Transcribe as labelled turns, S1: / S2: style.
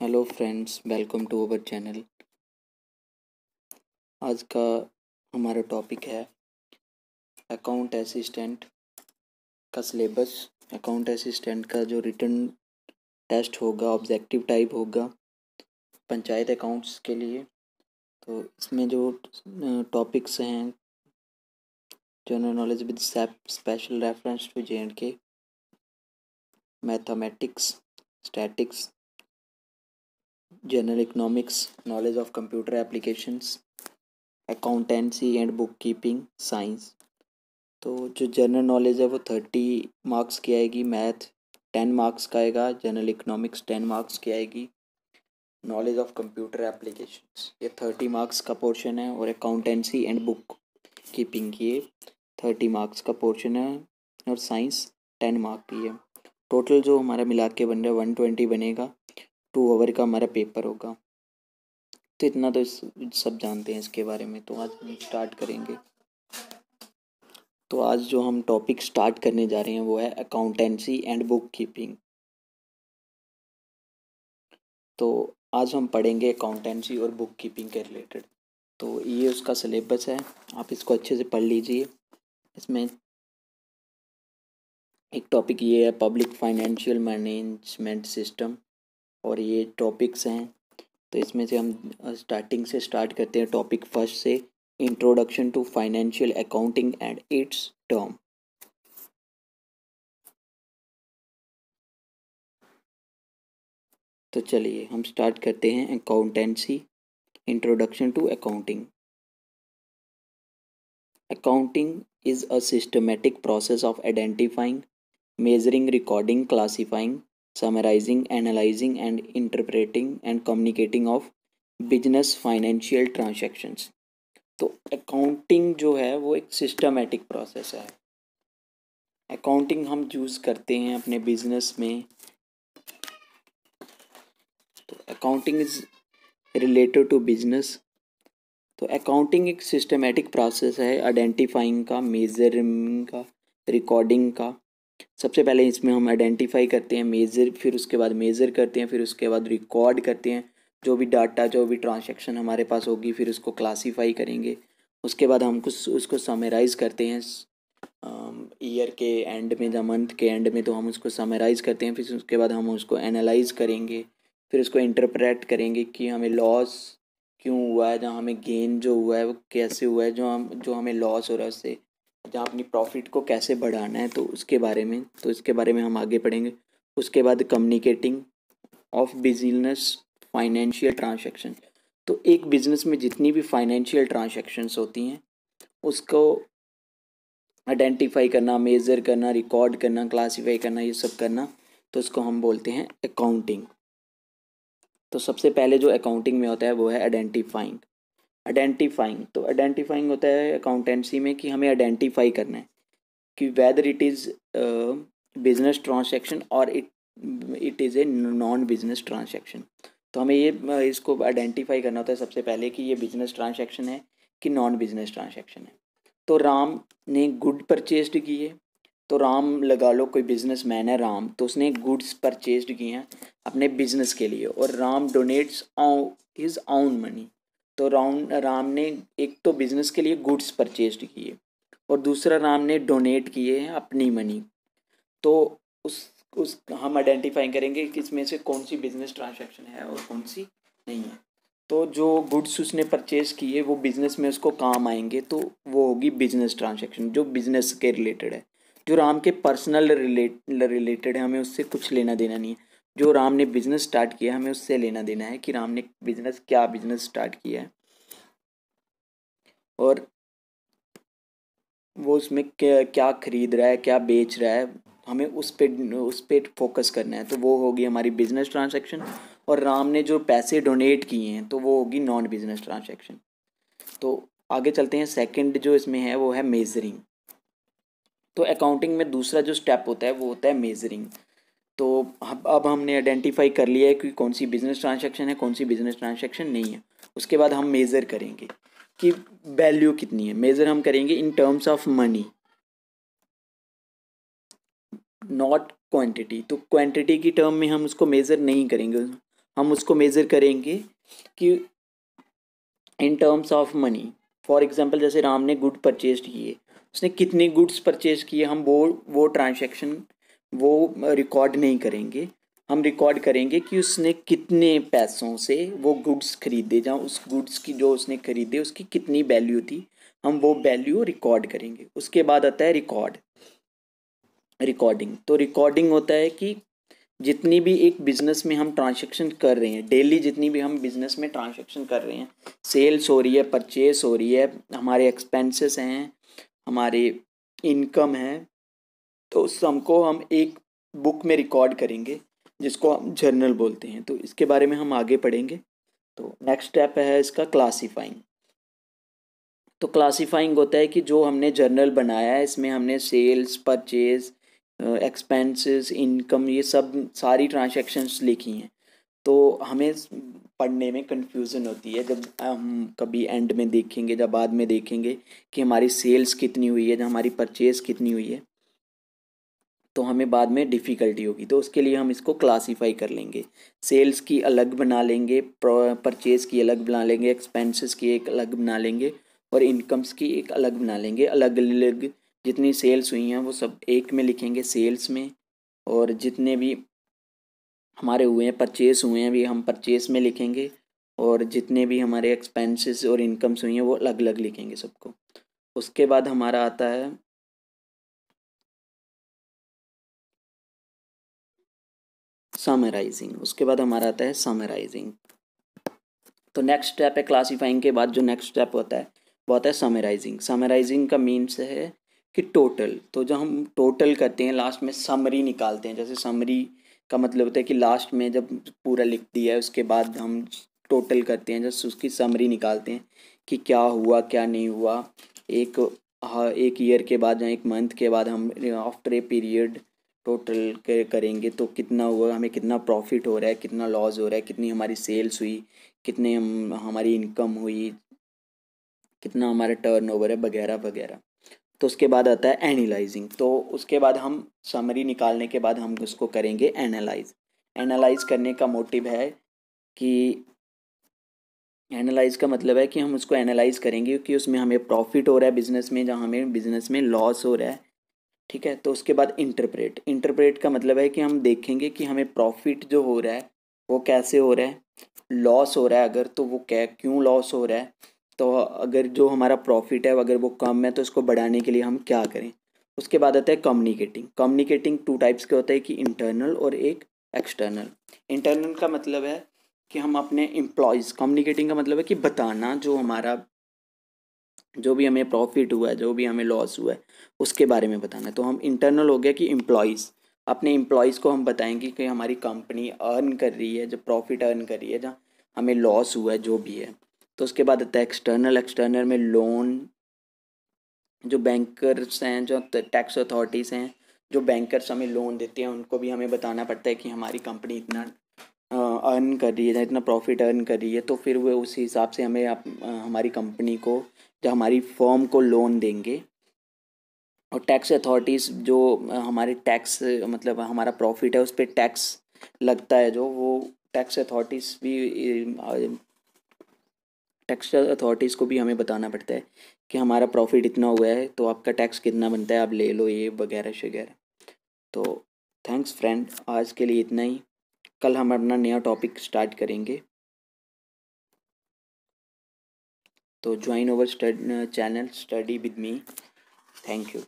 S1: hello friends welcome to our channel आज का हमारा टॉपिक है अकाउंट असिस्टेंट का सिलेबस अकाउंट असिस्टेंट का जो रिटर्न टेस्ट होगा ऑब्जेक्टिव टाइप होगा पंचायत अकाउंट्स के लिए तो इसमें जो टॉपिक्स हैं general knowledge with special reference to J and K mathematics statics general knowledge of computer applications accountancy and book keeping science तो जो जनरल नॉलेज है वो थर्टी मार्क्स की आएगी मैथ टेन मार्क्स का आएगा जनरल इकोनॉमिक्स टेन मार्क्स की आएगी नॉलेज ऑफ कंप्यूटर एप्लीकेशंस ये थर्टी मार्क्स का पोर्शन है और अकाउंटेंसी एंड बुक कीपिंग ये थर्टी मार्क्स का पोर्शन है और साइंस टेन मार्क की है टोटल जो हमारा मिला के बन रहा है वन ट्वेंटी बनेगा टू आवर का हमारा पेपर होगा तो इतना तो इस सब जानते हैं इसके बारे में तो आज हम स्टार्ट करेंगे तो आज जो हम टॉपिक स्टार्ट करने जा रहे हैं वो है अकाउंटेंसी एंड बुक कीपिंग तो आज हम पढ़ेंगे अकाउंटेंसी और बुक कीपिंग के रिलेटेड तो ये उसका सिलेबस है आप इसको अच्छे से पढ़ लीजिए इसमें एक टॉपिक ये है पब्लिक फाइनेंशियल मैनेजमेंट सिस्टम और ये टॉपिक्स हैं तो इसमें से हम स्टार्टिंग से स्टार्ट करते हैं टॉपिक फर्स्ट से introduction to financial accounting and its term तो चलिए हम स्टार्ट करते हैं accountancy introduction to accounting accounting is a systematic process of identifying measuring recording classifying summarizing, analyzing, and interpreting and communicating of business financial transactions तो accounting जो है वो एक सिस्टमेटिक प्रोसेस है अकाउंटिंग हम यूज़ करते हैं अपने बिजनेस में तो accounting is related to business तो अकाउंटिंग एक सिस्टमेटिक प्रोसेस है आइडेंटिफाइंग का मेजरिंग का रिकॉर्डिंग का सबसे पहले इसमें हम आइडेंटिफाई करते हैं मेज़र फिर उसके बाद मेज़र करते हैं फिर उसके बाद रिकॉर्ड करते हैं जो भी डाटा जो भी ट्रांजेक्शन हमारे पास होगी फिर उसको क्लासीफाई करेंगे उसके बाद हम कुछ उसको समराइज करते हैं ईयर के एंड में या मंथ के एंड में तो हम उसको समराइज करते हैं फिर उसके बाद हम उसको एनालाइज करेंगे फिर उसको इंटरप्रेट करेंगे कि हमें लॉस क्यों हुआ है जहाँ हमें गेन जो हुआ है वो कैसे हुआ है जो हम जो हमें लॉस हो रहा है उससे जहाँ अपनी प्रॉफिट को कैसे बढ़ाना है तो उसके बारे में तो इसके बारे में हम आगे पढ़ेंगे उसके बाद communicating of business financial transaction तो एक बिजनेस में जितनी भी फाइनेंशियल ट्रांजेक्शन्स होती हैं उसको आइडेंटिफाई करना मेज़र करना रिकॉर्ड करना क्लासीफाई करना ये सब करना तो उसको हम बोलते हैं अकाउंटिंग तो सबसे पहले जो अकाउंटिंग में होता है वो है आइडेंटिफाइंग आइडेंटिफाइंग तो आइडेंटिफाइंग होता है अकाउंटेंसी में कि हमें आइडेंटिफाई करना है कि whether it is business transaction और it it is a non business transaction तो हमें ये इसको आइडेंटिफाई करना होता है सबसे पहले कि ये बिजनेस ट्रांजेक्शन है कि नॉन बिजनेस ट्रांजेक्शन है तो राम ने गुड परचेस्ड किए तो राम लगा लो कोई बिजनेस मैन है राम तो उसने गुड्स परचेस्ड किए हैं अपने बिजनेस के लिए और Ram donates his own money तो राउंड राम ने एक तो बिजनेस के लिए गुड्स परचेज किए और दूसरा राम ने डोनेट किए हैं अपनी मनी तो उस उस हम आइडेंटिफाई करेंगे कि इसमें से कौन सी बिजनेस ट्रांजैक्शन है और कौन सी नहीं है तो जो गुड्स उसने परचेज किए वो बिजनेस में उसको काम आएंगे तो वो होगी बिजनेस ट्रांजैक्शन जो बिजनेस के रिलेटेड है जो राम के पर्सनल रिलेट रिलेटेड है हमें उससे कुछ लेना देना नहीं है जो राम ने बिजनेस स्टार्ट किया हमें उससे लेना देना है कि राम ने बिजनेस क्या बिजनेस स्टार्ट किया है और वो उसमें क्या खरीद रहा है क्या बेच रहा है हमें उस पर उस पर फोकस करना है तो वो होगी हमारी बिजनेस ट्रांजैक्शन और राम ने जो पैसे डोनेट किए हैं तो वो होगी नॉन बिजनेस ट्रांजैक्शन तो आगे चलते हैं सेकंड जो इसमें है वो है मेजरिंग तो अकाउंटिंग में दूसरा जो स्टेप होता है वो होता है मेजरिंग तो अब हमने आइडेंटिफाई कर लिया है कि कौन सी बिज़नेस ट्रांजेक्शन है कौन सी बिज़नेस ट्रांजेक्शन नहीं है उसके बाद हम मेज़र करेंगे कि वैल्यू कितनी है मेज़र हम करेंगे in terms of money not quantity तो क्वांटिटी की टर्म में हम उसको मेज़र नहीं करेंगे हम उसको मेज़र करेंगे कि in terms of money for example जैसे राम ने गुड परचेज किए उसने कितने गुड्स परचेज किए हम वो वो ट्रांजेक्शन वो रिकॉर्ड नहीं करेंगे हम रिकॉर्ड करेंगे कि उसने कितने पैसों से वो गुड्स खरीदे जहाँ उस गुड्स की जो उसने खरीदे उसकी कितनी वैल्यू थी हम वो वैल्यू रिकॉर्ड करेंगे उसके बाद आता है रिकॉर्ड रिकॉर्डिंग तो रिकॉर्डिंग होता है कि जितनी भी एक बिज़नेस में हम ट्रांजेक्शन कर रहे हैं डेली जितनी भी हम बिज़नेस में ट्रांजेक्शन कर रहे हैं सेल्स हो रही है परचेस हो रही है हमारे एक्सपेंसेस हैं हमारे इनकम है तो उस सम को हम एक बुक में रिकॉर्ड करेंगे जिसको हम जर्नल बोलते हैं तो इसके बारे में हम आगे पढ़ेंगे तो नेक्स्ट स्टेप है इसका क्लासीफाइंग तो क्लासीफाइंग होता है कि जो हमने जर्नल बनाया है इसमें हमने सेल्स परचेज एक्सपेंसेस इनकम ये सब सारी ट्रांजेक्शन्स लिखी हैं तो हमें पढ़ने में कंफ्यूजन होती है जब हम कभी एंड में देखेंगे जब बाद में देखेंगे कि हमारी सेल्स कितनी हुई है जब हमारी परचेज़ कितनी हुई है तो हमें बाद में डिफ़िकल्टी होगी तो उसके लिए हम इसको क्लासीफाई कर लेंगे सेल्स की अलग बना लेंगे परचेज़ की अलग बना लेंगे एक्सपेंसेस की एक अलग बना लेंगे और इनकम्स की एक अलग बना लेंगे अलग अलग जितनी सेल्स हुई हैं वो सब एक में लिखेंगे सेल्स में और जितने भी हमारे हुए हैं परचेस हुए हैं भी हम परचेस में लिखेंगे और जितने भी हमारे एक्सपेंसेस और इनकम्स हुई हैं वो अलग अलग लिखेंगे सबको उसके बाद हमारा आता है समराइजिंग उसके बाद हमारा आता है समराइजिंग तो नेक्स्ट स्टेप है क्लासीफाइंग के बाद जो नेक्स्ट स्टेप होता है वो आता है समराइजिंग समराइजिंग का मीन्स है कि टोटल तो जब हम टोटल करते हैं लास्ट में समरी निकालते हैं जैसे समरी का मतलब होता है कि लास्ट में जब पूरा लिख दिया है उसके बाद हम टोटल करते हैं जैसे उसकी समरी निकालते हैं कि क्या हुआ क्या नहीं हुआ एक हाँ, एक ईयर के बाद या एक मंथ के बाद हम आफ्टर ए पीरियड टोटल करेंगे तो कितना हुआ हमें कितना प्रॉफिट हो रहा है कितना लॉस हो रहा है कितनी हमारी सेल्स हुई कितने हम हमारी इनकम हुई कितना हमारा टर्नओवर है वगैरह वगैरह तो उसके बाद आता है एनालाइजिंग तो उसके बाद हम समरी निकालने के बाद हम उसको करेंगे एनालाइज एनालाइज करने का मोटिव है कि एनालाइज का मतलब है कि हम उसको एनालाइज करेंगे कि उसमें हमें प्रॉफिट हो रहा है बिज़नेस में जहाँ हमें बिज़नेस में लॉस हो रहा है ठीक है तो उसके बाद इंटरप्रेट इंटरप्रेट का मतलब है कि हम देखेंगे कि हमें प्रॉफिट जो हो रहा है वो कैसे हो रहा है लॉस हो रहा है अगर तो वो क्या क्यों लॉस हो रहा है तो अगर जो हमारा प्रॉफिट है अगर वो कम है तो इसको बढ़ाने के लिए हम क्या करें उसके बाद आता है कम्युनिकेटिंग कम्युनिकेटिंग टू टाइप्स के होता है कि इंटरनल और एक एक्सटर्नल इंटरनल का मतलब है कि हम अपने एम्प्लॉयज़ कम्युनिकेटिंग का मतलब है कि बताना जो हमारा जो भी हमें प्रॉफिट हुआ है जो भी हमें लॉस हुआ है उसके बारे में बताना तो हम इंटरनल हो गया कि एम्प्लॉयज़ अपने एम्प्लॉयज़ को हम बताएंगे कि हमारी कंपनी अर्न कर रही है जो प्रॉफिट अर्न कर रही है जहाँ हमें लॉस हुआ है जो भी है तो उसके बाद आता है एक्सटर्नल एक्सटर्नल में लोन जो बैंकर्स हैं जो टैक्स अथॉरिटीज़ हैं जो बैंकर्स हमें लोन देते हैं उनको भी हमें बताना पड़ता है कि हमारी कंपनी इतना अर्न कर रही है इतना प्रॉफिट अर्न कर रही है तो फिर वो उस हिसाब से हमें आप, हमारी कंपनी को जो हमारी फॉर्म को लोन देंगे और टैक्स अथॉरिटीज़ जो हमारे टैक्स मतलब हमारा प्रॉफिट है उस पर टैक्स लगता है जो वो टैक्स अथॉरिटीज़ भी टैक्स अथॉरिटीज़ को भी हमें बताना पड़ता है कि हमारा प्रॉफिट इतना हुआ है तो आपका टैक्स कितना बनता है आप ले लो ये वगैरह शगैरह तो थैंक्स फ्रेंड आज के लिए इतना ही कल हम अपना नया टॉपिक स्टार्ट करेंगे तो join our channel study with me thank you